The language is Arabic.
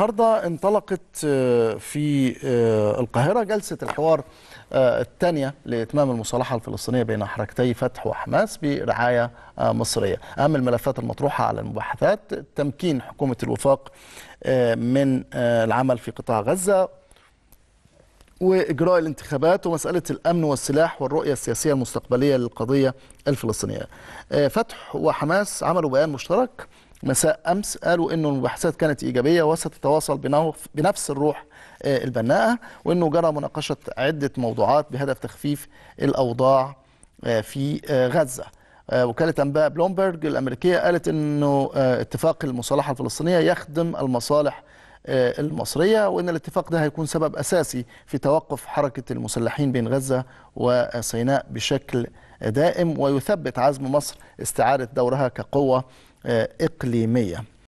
النهارده انطلقت آه، في آه، القاهره جلسه الحوار آه، الثانيه لاتمام المصالحه الفلسطينيه بين حركتي فتح وحماس برعايه مصريه. اهم الملفات المطروحه على المباحثات تمكين حكومه الوفاق من العمل في قطاع غزه واجراء الانتخابات ومساله الامن والسلاح والرؤيه السياسيه المستقبليه للقضيه الفلسطينيه. فتح وحماس عملوا بيان مشترك مساء امس قالوا انه المباحثات كانت ايجابيه وستتواصل بنفس الروح آه، البناءه وانه جرى مناقشه عده موضوعات بهدف تخفيف الاوضاع آه، في آه، غزه. وكالة أنباء بلومبرج الأمريكية قالت أنه اتفاق المصالحة الفلسطينية يخدم المصالح المصرية وأن الاتفاق ده هيكون سبب أساسي في توقف حركة المسلحين بين غزة وسيناء بشكل دائم ويثبت عزم مصر استعادة دورها كقوة آه، إقليمية